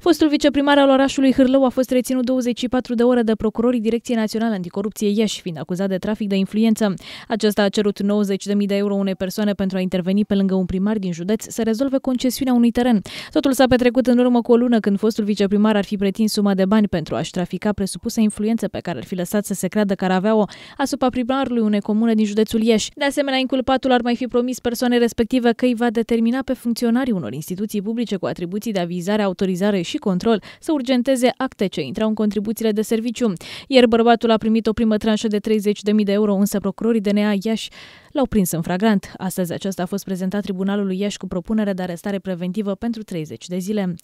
Fostul viceprimar al orașului Hârlău a fost reținut 24 de ore de procurorii Direcției Naționale Anticorupție Iași, fiind acuzat de trafic de influență. Acesta a cerut 90.000 de euro unei persoane pentru a interveni pe lângă un primar din județ să rezolve concesiunea unui teren. Totul s-a petrecut în urmă cu o lună când fostul viceprimar ar fi pretins suma de bani pentru a-și trafica presupusa influență pe care ar fi lăsat să se creadă că ar avea-o asupra primarului unei comune din județul Iași. De asemenea, inculpatul ar mai fi promis persoanei respective că îi va determina pe funcționarii unor instituții publice cu atribuții de avizare, autorizare și și control să urgenteze acte ce intrau în contribuțiile de serviciu. Iar bărbatul a primit o primă tranșă de 30.000 de euro, însă procurorii DNA Iași l-au prins în fragrant. Astăzi acesta a fost prezentat Tribunalului Iași cu propunerea de arestare preventivă pentru 30 de zile.